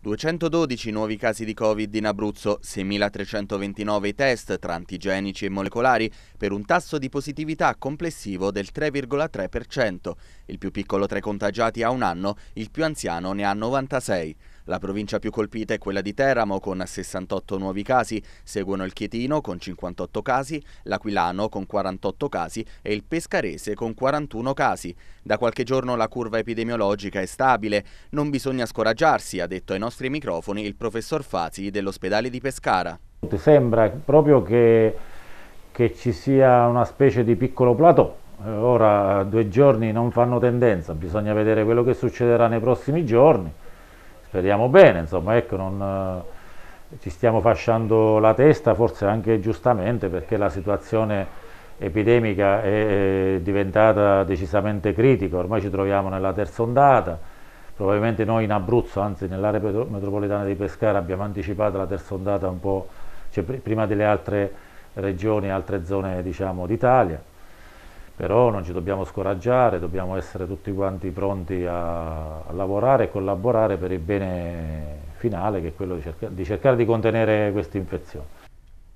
212 nuovi casi di Covid in Abruzzo, 6.329 i test tra antigenici e molecolari per un tasso di positività complessivo del 3,3%. Il più piccolo tra i contagiati ha un anno, il più anziano ne ha 96. La provincia più colpita è quella di Teramo con 68 nuovi casi, seguono il Chietino con 58 casi, l'Aquilano con 48 casi e il Pescarese con 41 casi. Da qualche giorno la curva epidemiologica è stabile, non bisogna scoraggiarsi, ha detto ai nostri microfoni il professor Fazzi dell'ospedale di Pescara. Sembra proprio che, che ci sia una specie di piccolo plateau eh, ora due giorni non fanno tendenza, bisogna vedere quello che succederà nei prossimi giorni speriamo bene, insomma, ecco, non, eh, ci stiamo fasciando la testa, forse anche giustamente, perché la situazione epidemica è diventata decisamente critica, ormai ci troviamo nella terza ondata, probabilmente noi in Abruzzo, anzi nell'area metropolitana di Pescara abbiamo anticipato la terza ondata un po' cioè, prima delle altre regioni e altre zone diciamo, d'Italia. Diciamo, però non ci dobbiamo scoraggiare, dobbiamo essere tutti quanti pronti a, a lavorare e collaborare per il bene finale che è quello di, cerca, di cercare di contenere questa infezione.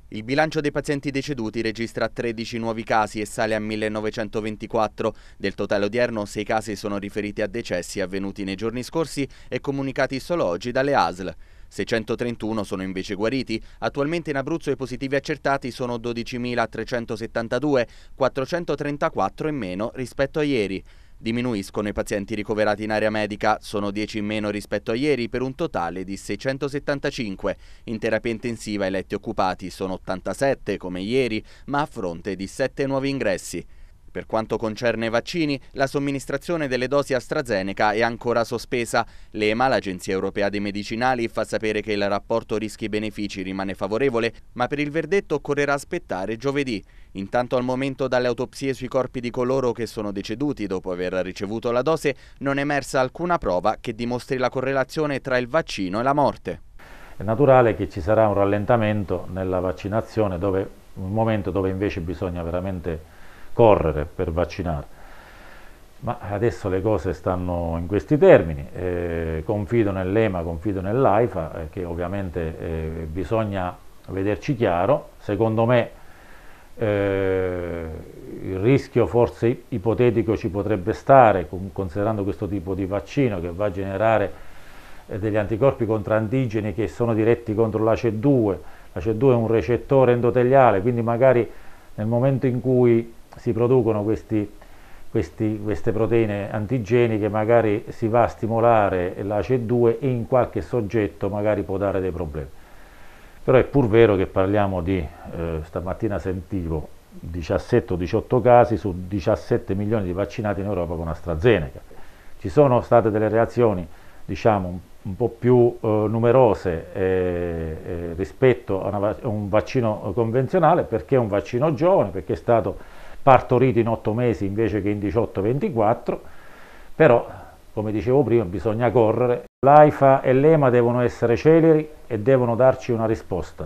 Il bilancio dei pazienti deceduti registra 13 nuovi casi e sale a 1924. Del totale odierno, 6 casi sono riferiti a decessi avvenuti nei giorni scorsi e comunicati solo oggi dalle ASL. 631 sono invece guariti. Attualmente in Abruzzo i positivi accertati sono 12.372, 434 in meno rispetto a ieri. Diminuiscono i pazienti ricoverati in area medica, sono 10 in meno rispetto a ieri per un totale di 675. In terapia intensiva i letti occupati sono 87 come ieri, ma a fronte di 7 nuovi ingressi. Per quanto concerne i vaccini, la somministrazione delle dosi AstraZeneca è ancora sospesa. L'EMA, l'Agenzia Europea dei Medicinali, fa sapere che il rapporto rischi-benefici rimane favorevole, ma per il verdetto occorrerà aspettare giovedì. Intanto al momento dalle autopsie sui corpi di coloro che sono deceduti dopo aver ricevuto la dose non è emersa alcuna prova che dimostri la correlazione tra il vaccino e la morte. È naturale che ci sarà un rallentamento nella vaccinazione, dove, un momento dove invece bisogna veramente correre per vaccinare. Ma adesso le cose stanno in questi termini, eh, confido nell'EMA, confido nell'AIFA, eh, che ovviamente eh, bisogna vederci chiaro, secondo me eh, il rischio forse ipotetico ci potrebbe stare, considerando questo tipo di vaccino che va a generare eh, degli anticorpi contro antigeni che sono diretti contro la C2, la C2 è un recettore endoteliale, quindi magari nel momento in cui si producono questi, questi, queste proteine antigeniche, magari si va a stimolare l'ACE2 e in qualche soggetto magari può dare dei problemi. Però è pur vero che parliamo di, eh, stamattina sentivo, 17 o 18 casi su 17 milioni di vaccinati in Europa con AstraZeneca. Ci sono state delle reazioni diciamo, un po' più eh, numerose eh, eh, rispetto a, una, a, un vaccino convenzionale perché è un vaccino giovane, perché è stato partoriti in 8 mesi invece che in 18-24, però come dicevo prima bisogna correre. L'AIFA e l'EMA devono essere celeri e devono darci una risposta.